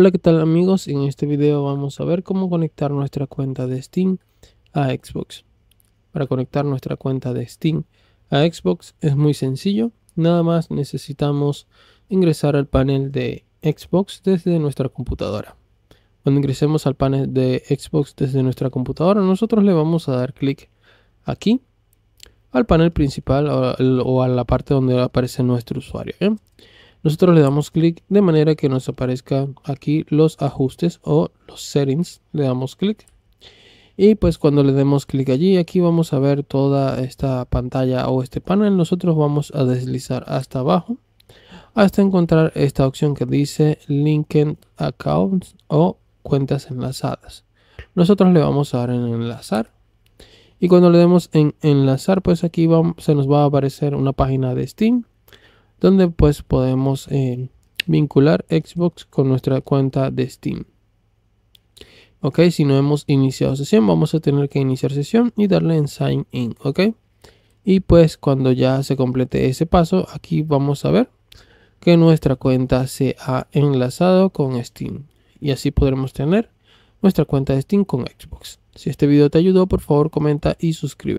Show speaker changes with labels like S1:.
S1: Hola qué tal amigos, en este video vamos a ver cómo conectar nuestra cuenta de Steam a Xbox. Para conectar nuestra cuenta de Steam a Xbox es muy sencillo, nada más necesitamos ingresar al panel de Xbox desde nuestra computadora. Cuando ingresemos al panel de Xbox desde nuestra computadora nosotros le vamos a dar clic aquí al panel principal o, a la parte donde aparece nuestro usuario nosotros le damos clic de manera que nos aparezcan aquí los ajustes o los settings. Le damos clic. Y pues cuando le demos clic allí, aquí vamos a ver toda esta pantalla o este panel. Nosotros vamos a deslizar hasta abajo hasta encontrar esta opción que dice LinkedIn Accounts o cuentas enlazadas. Nosotros le vamos a dar en enlazar. Y cuando le demos en enlazar, pues aquí se nos va a aparecer una página de Steam donde pues podemos eh, vincular Xbox con nuestra cuenta de Steam. Ok, si no hemos iniciado sesión, vamos a tener que iniciar sesión y darle en Sign In, ok. Y pues cuando ya se complete ese paso, aquí vamos a ver que nuestra cuenta se ha enlazado con Steam. Y así podremos tener nuestra cuenta de Steam con Xbox. Si este video te ayudó, por favor comenta y suscríbete.